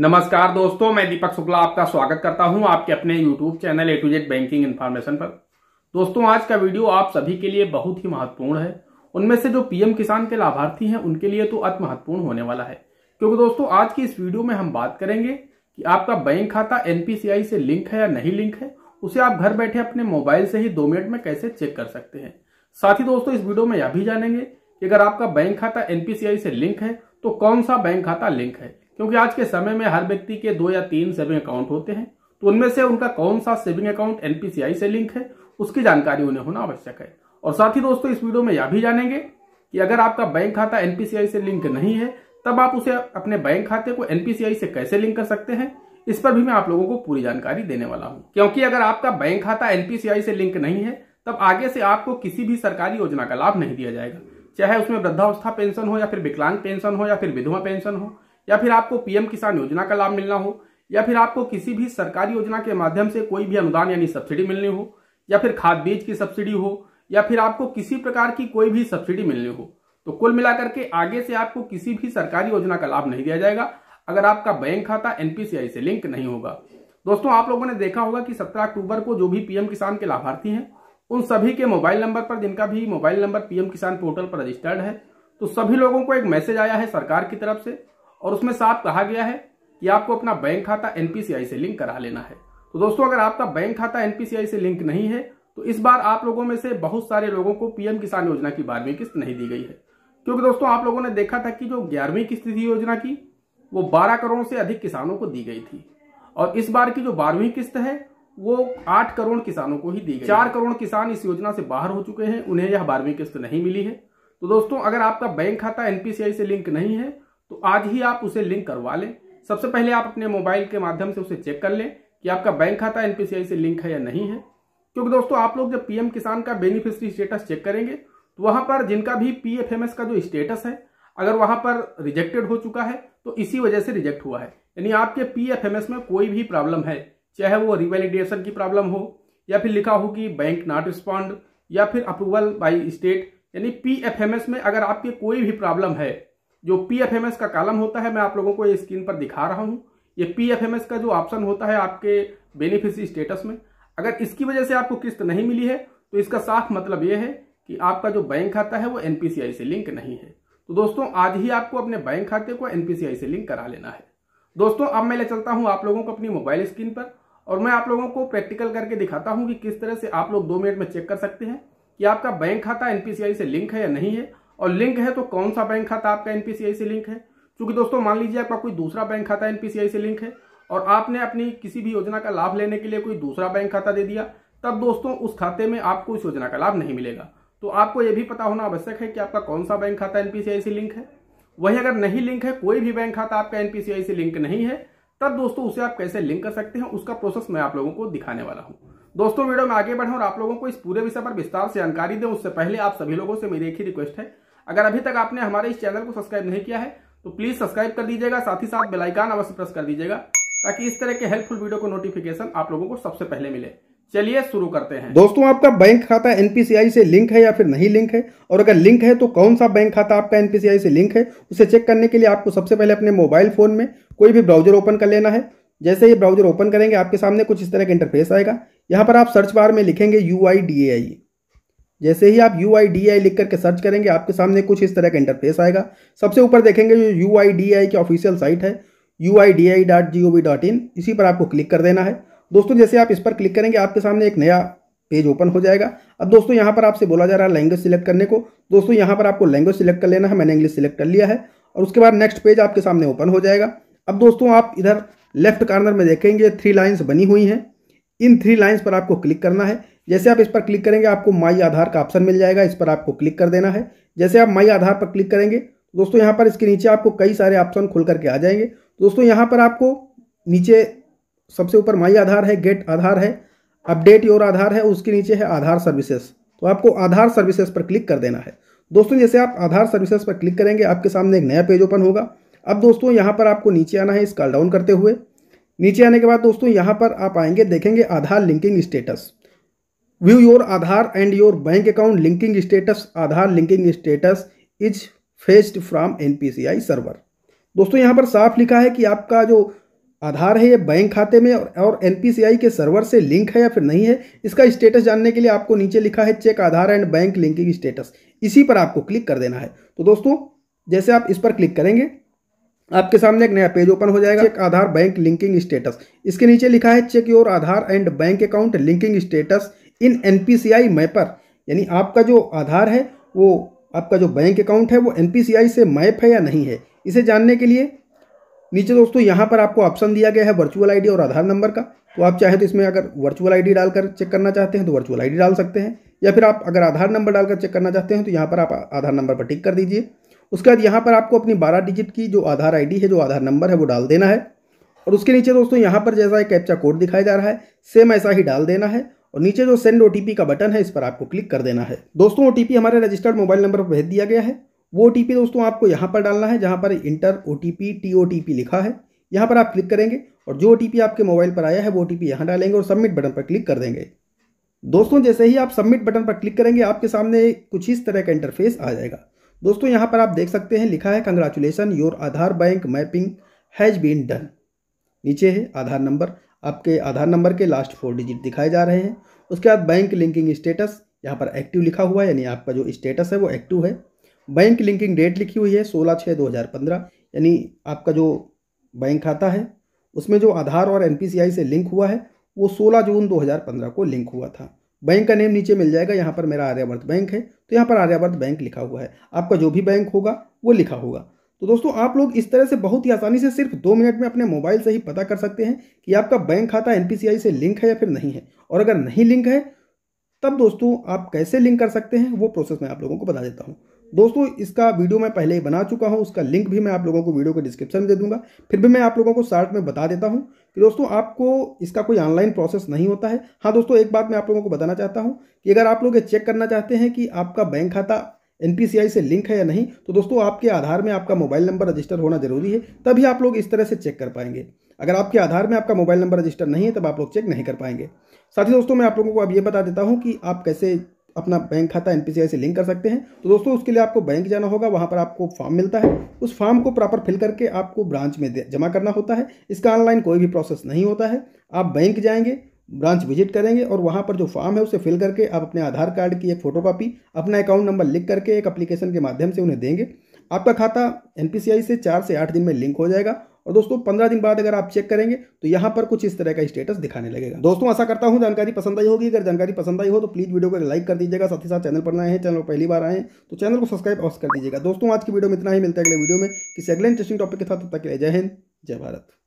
नमस्कार दोस्तों मैं दीपक शुक्ला आपका स्वागत करता हूं आपके अपने YouTube channel A to Z banking information पर दोस्तों आज का वीडियो आप सभी के लिए बहुत ही महत्वपूर्ण है उनमें से जो पीएम किसान के लाभार्थी हैं उनके लिए तो अति महत्वपूर्ण होने वाला है क्योंकि दोस्तों आज की इस वीडियो में हम बात करेंगे कि आपका बैंक खाता एनपीसीआई से लिंक है या नहीं लिंक है उसे आप घर बैठे अपने मोबाइल से ही दो मिनट में कैसे चेक कर सकते हैं साथ ही दोस्तों इस वीडियो में यह भी जानेंगे कि अगर आपका बैंक खाता एनपीसीआई से लिंक है तो कौन सा बैंक खाता लिंक है क्योंकि आज के समय में हर व्यक्ति के दो या तीन सेविंग अकाउंट होते हैं तो उनमें से उनका कौन सा सेविंग अकाउंट एनपीसीआई से लिंक है उसकी जानकारी उन्हें होना आवश्यक है और साथ ही दोस्तों इस वीडियो में यह भी जानेंगे कि अगर आपका बैंक खाता एनपीसीआई से लिंक नहीं है तब आप उसे अपने बैंक खाते को एनपीसीआई से कैसे लिंक कर सकते हैं इस पर भी मैं आप लोगों को पूरी जानकारी देने वाला हूं क्योंकि अगर आपका बैंक खाता एनपीसीआई से लिंक नहीं है तब आगे से आपको किसी भी सरकारी योजना का लाभ नहीं दिया जाएगा चाहे उसमें वृद्धावस्था पेंशन हो या फिर विकलांग पेंशन हो या फिर विधवा पेंशन हो या फिर आपको पीएम किसान योजना का लाभ मिलना हो या फिर आपको किसी भी सरकारी योजना के माध्यम से कोई भी अनुदान यानी सब्सिडी मिलनी हो या फिर खाद बीज की सब्सिडी हो या फिर आपको किसी प्रकार की कोई भी सब्सिडी मिलनी हो तो कुल मिलाकर के आगे से आपको किसी भी सरकारी योजना का लाभ नहीं दिया जाएगा अगर आपका बैंक खाता एनपीसीआई से लिंक नहीं होगा दोस्तों आप लोगों ने देखा होगा कि 17 अक्टूबर को जो भी पीएम किसान के लाभार्थी हैं उन सभी के मोबाइल नंबर पर जिनका भी mobile number PM Kisan portal पर रजिस्टर्ड है तो सभी लोगों को एक मैसेज आया है सरकार की तरफ से और उसमें साफ कहा गया है कि आपको अपना बैंक खाता एनपीसीआई से लिंक करा लेना है तो दोस्तों अगर आपका बैंक खाता एनपीसीआई से लिंक नहीं है तो इस बार आप लोगों में से बहुत सारे लोगों को पीएम किसान योजना की बारहवीं किस्त नहीं दी गई है क्योंकि दोस्तों आप लोगों ने देखा था कि जो ग्यारहवीं किस्त थी योजना की वो बारह करोड़ से अधिक किसानों को दी गई थी और इस बार की जो बारहवीं किस्त है वो आठ करोड़ किसानों को ही दी गई चार करोड़ किसान इस योजना से बाहर हो चुके हैं उन्हें यह बारहवीं किस्त नहीं मिली है तो दोस्तों अगर आपका बैंक खाता एनपीसीआई से लिंक नहीं है तो आज ही आप उसे लिंक करवा लें सबसे पहले आप अपने मोबाइल के माध्यम से उसे चेक कर लें कि आपका बैंक खाता एनपीसीआई से लिंक है या नहीं है क्योंकि दोस्तों आप लोग जब पीएम किसान का बेनिफिशरी स्टेटस चेक करेंगे तो वहां पर जिनका भी पीएफएमएस का जो स्टेटस है अगर वहां पर रिजेक्टेड हो चुका है तो इसी वजह से रिजेक्ट हुआ है यानी आपके पीएफएमएस में कोई भी प्रॉब्लम है चाहे वो रिवेलिडेशन की प्रॉब्लम हो या फिर लिखा हो कि बैंक नॉट रिस्पॉन्ड या फिर अप्रूवल बाई स्टेट यानी पी में अगर आपके कोई भी प्रॉब्लम है जो पी एफ एम एस का कालम होता है मैं आप लोगों को ये स्क्रीन पर दिखा रहा हूँ ये पी एफ एम एस का जो ऑप्शन होता है आपके बेनिफिशरी स्टेटस में अगर इसकी वजह से आपको किस्त नहीं मिली है तो इसका साफ मतलब ये है कि आपका जो बैंक खाता है वो एनपीसीआई से लिंक नहीं है तो दोस्तों आज ही आपको अपने बैंक खाते को एनपीसीआई से लिंक करा लेना है दोस्तों अब मैं ले चलता हूँ आप लोगों को अपनी मोबाइल स्क्रीन पर और मैं आप लोगों को प्रैक्टिकल करके दिखाता हूँ कि किस तरह से आप लोग दो मिनट में चेक कर सकते हैं कि आपका बैंक खाता एनपीसीआई से लिंक है या नहीं है और लिंक है तो कौन सा बैंक खाता आपका एनपीसीआई से लिंक है क्योंकि दोस्तों मान लीजिए आपका कोई दूसरा बैंक खाता एनपीसीआई से लिंक है और आपने अपनी किसी भी योजना का लाभ लेने के लिए कोई दूसरा बैंक खाता दे दिया तब दोस्तों उस खाते में आपको इस योजना का लाभ नहीं मिलेगा तो आपको यह भी पता होना आवश्यक है कि आपका कौन सा बैंक खाता एनपीसीआई से लिंक है वही अगर नहीं लिंक है कोई भी बैंक खाता आपका एनपीसीआई से लिंक नहीं है तब दोस्तों उसे आप कैसे लिंक कर सकते हैं उसका प्रोसेस मैं आप लोगों को दिखाने वाला हूं दोस्तों वीडियो में आगे बढ़ें और आप लोगों को इस पूरे विषय पर विस्तार से जानकारी दें उससे पहले आप सभी लोगों से मेरी एक ही रिक्वेस्ट है अगर अभी तक आपने हमारे इस चैनल को सब्सक्राइब नहीं किया है तो प्लीज सब्सक्राइब कर दीजिएगा साथ ही साथ बेलाइकान अवश्य प्रेस कर दीजिएगा ताकि इस तरह के हेल्पफुल वीडियो को नोटिफिकेशन आप लोगों को सबसे पहले मिले चलिए शुरू करते हैं दोस्तों आपका बैंक खाता एनपीसीआई से लिंक है या फिर नहीं लिंक है और अगर लिंक है तो कौन सा बैंक खाता आपका एनपीसीआई से लिंक है उसे चेक करने के लिए आपको सबसे पहले अपने मोबाइल फोन में कोई भी ब्राउजर ओपन कर लेना है जैसे ही ब्राउजर ओपन करेंगे आपके सामने कुछ इस तरह का इंटरफेस आएगा यहाँ पर आप सर्च बार में लिखेंगे यू आई डी ए आई जैसे ही आप यू आई डी आई लिख करके सर्च करेंगे आपके सामने कुछ इस तरह का इंटरफेस आएगा सबसे ऊपर देखेंगे जो यू आई डी आई की ऑफिशियल साइट है U I D I dot G O V dot in इसी पर आपको क्लिक कर देना है दोस्तों जैसे आप इस पर क्लिक करेंगे आपके सामने एक नया पेज ओपन हो जाएगा अब दोस्तों यहाँ पर आपसे बोला जा रहा है लैंग्वेज सिलेक्ट करने को दोस्तों यहाँ पर आपको लैंग्वेज सिलेक्ट कर लेना है मैंने इंग्लिश सिलेक्ट कर लिया है और उसके बाद नेक्स्ट पेज आपके सामने ओपन हो जाएगा अब दोस्तों आप इधर लेफ्ट कार्नर में देखेंगे थ्री लाइन्स बनी हुई हैं इन थ्री लाइन्स पर आपको क्लिक करना है जैसे आप इस पर क्लिक करेंगे आपको माई आधार का ऑप्शन मिल जाएगा इस पर आपको क्लिक कर देना है जैसे आप माई आधार पर क्लिक करेंगे तो दोस्तों यहाँ पर इसके नीचे आपको कई सारे ऑप्शन खुल करके आ जाएंगे तो दोस्तों यहाँ पर आपको नीचे सबसे ऊपर माई आधार है गेट आधार है अपडेट योर आधार है उसके नीचे है आधार सर्विसेज तो आपको आधार सर्विसेज पर क्लिक कर देना है दोस्तों जैसे आप आधार सर्विसेज पर क्लिक करेंगे आपके सामने एक नया पेज ओपन होगा अब दोस्तों यहाँ पर आपको नीचे आना है कॉल डाउन करते हुए नीचे आने के बाद दोस्तों यहाँ पर आप आएंगे देखेंगे Aadhaar linking status view your Aadhaar and your bank account linking status Aadhaar linking status is fetched from an server दोस्तों यहाँ पर साफ लिखा है कि आपका जो आधार है ये बैंक खाते में और एन के सर्वर से लिंक है या फिर नहीं है इसका स्टेटस जानने के लिए आपको नीचे लिखा है check Aadhaar and bank linking status इसी पर आपको क्लिक कर देना है तो दोस्तों जैसे आप इस पर क्लिक करेंगे आपके सामने एक नया पेज ओपन हो जाएगा check Aadhaar bank linking status इसके नीचे लिखा है check your Aadhaar and bank account linking status in N P यानी आपका जो आधार है वो आपका जो बैंक अकाउंट है वो एन से मैप है या नहीं है इसे जानने के लिए नीचे दोस्तों यहाँ पर आपको ऑप्शन दिया गया है वर्चुअल आईडी और आधार नंबर का तो आप चाहे तो इसमें अगर वर्चुअल आईडी डालकर चेक करना चाहते हैं तो वर्चुअल आईडी डाल सकते हैं या फिर आप अगर आधार नंबर डालकर चेक करना चाहते हैं तो यहाँ पर आप आधार नंबर पर टिक कर दीजिए उसके बाद यहाँ पर आपको अपनी बारह डिजिट की जो आधार आई है जो आधार नंबर है वो डाल देना है और उसके नीचे दोस्तों यहाँ पर जैसा एक कैप्चा कोड दिखाया जा रहा है सेम ऐसा ही डाल देना है और नीचे जो सेंड ओ का बटन है इस पर आपको क्लिक कर देना है दोस्तों ओ हमारे रजिस्टर्ड मोबाइल नंबर पर भेज दिया गया है वो ओ दोस्तों आपको यहाँ पर डालना है जहाँ पर इंटर ओ टी पी लिखा है यहाँ पर आप क्लिक करेंगे और जो ओ आपके मोबाइल पर आया है वो ओ टी यहाँ डालेंगे और सबमिट बटन पर क्लिक कर देंगे दोस्तों जैसे ही आप सबमिट बटन पर क्लिक करेंगे आपके सामने कुछ इस तरह का इंटरफेस आ जाएगा दोस्तों यहाँ पर आप देख सकते हैं लिखा है congratulations your Aadhaar bank mapping has been done नीचे है आधार नंबर आपके आधार नंबर के लास्ट फोर डिजिट दिखाए जा रहे हैं उसके बाद बैंक लिंकिंग स्टेटस यहाँ पर एक्टिव लिखा हुआ है यानी आपका जो स्टेटस है वो एक्टिव है बैंक लिंकिंग डेट लिखी हुई है सोलह छः दो हज़ार पंद्रह यानी आपका जो बैंक खाता है उसमें जो आधार और एन से लिंक हुआ है वो सोलह जून दो हज़ार पंद्रह को लिंक हुआ था बैंक का नेम नीचे मिल जाएगा यहाँ पर मेरा आर्यावर्त बैंक है तो यहाँ पर आर्यावर्त बैंक लिखा हुआ है आपका जो भी बैंक होगा वो लिखा होगा तो दोस्तों आप लोग इस तरह से बहुत ही आसानी से सिर्फ दो मिनट में अपने मोबाइल से ही पता कर सकते हैं कि आपका बैंक खाता एन से लिंक है या फिर नहीं है और अगर नहीं लिंक है तब दोस्तों आप कैसे लिंक कर सकते हैं वो प्रोसेस मैं आप लोगों को बता देता हूँ दोस्तों इसका वीडियो मैं पहले ही बना चुका हूँ उसका लिंक भी मैं आप लोगों को वीडियो के डिस्क्रिप्शन में दे दूंगा फिर भी मैं आप लोगों को शार्ट में बता देता हूँ कि दोस्तों आपको इसका कोई ऑनलाइन प्रोसेस नहीं होता है हाँ दोस्तों एक बात मैं आप लोगों को बताना चाहता हूँ कि अगर आप लोग ये चेक करना चाहते हैं कि आपका बैंक खाता एन से लिंक है या नहीं तो दोस्तों आपके आधार में आपका मोबाइल नंबर रजिस्टर होना जरूरी है तभी आप लोग इस तरह से चेक कर पाएंगे अगर आपके आधार में आपका मोबाइल नंबर रजिस्टर नहीं है तब आप लोग चेक नहीं कर पाएंगे साथ ही दोस्तों मैं आप लोगों को अब ये बता देता हूँ कि आप कैसे अपना बैंक खाता एन से लिंक कर सकते हैं तो दोस्तों उसके लिए आपको बैंक जाना होगा वहाँ पर आपको फॉर्म मिलता है उस फॉर्म को प्रॉपर फिल करके आपको ब्रांच में जमा करना होता है इसका ऑनलाइन कोई भी प्रोसेस नहीं होता है आप बैंक जाएंगे ब्रांच विजिट करेंगे और वहाँ पर जो फॉर्म है उसे फिल करके आप अपने आधार कार्ड की एक फोटो कॉपी अपना अकाउंट नंबर लिख करके एक अप्लीकेशन के माध्यम से उन्हें देंगे आपका खाता एन से चार से आठ दिन में लिंक हो जाएगा और दोस्तों पंद्रह दिन बाद अगर आप चेक करेंगे तो यहाँ पर कुछ इस तरह का स्टेटस दिखाने लगेगा दोस्तों ऐसा करता हूँ जानकारी पसंद आई होगी अगर जानकारी पसंद आई हो तो प्लीज़ वीडियो को लाइक कर दीजिएगा साथ ही साथ चैनल पर नए हैं चैनल पहली बार आए तो चैनल को सब्सक्राइब अवश्य कर दीजिएगा दोस्तों आज की वीडियो में इतना ही मिलता है अगले वीडियो में किसी अगले इंटरेस्टिंग टॉपिक के साथ तब तक जय हिंद जय भारत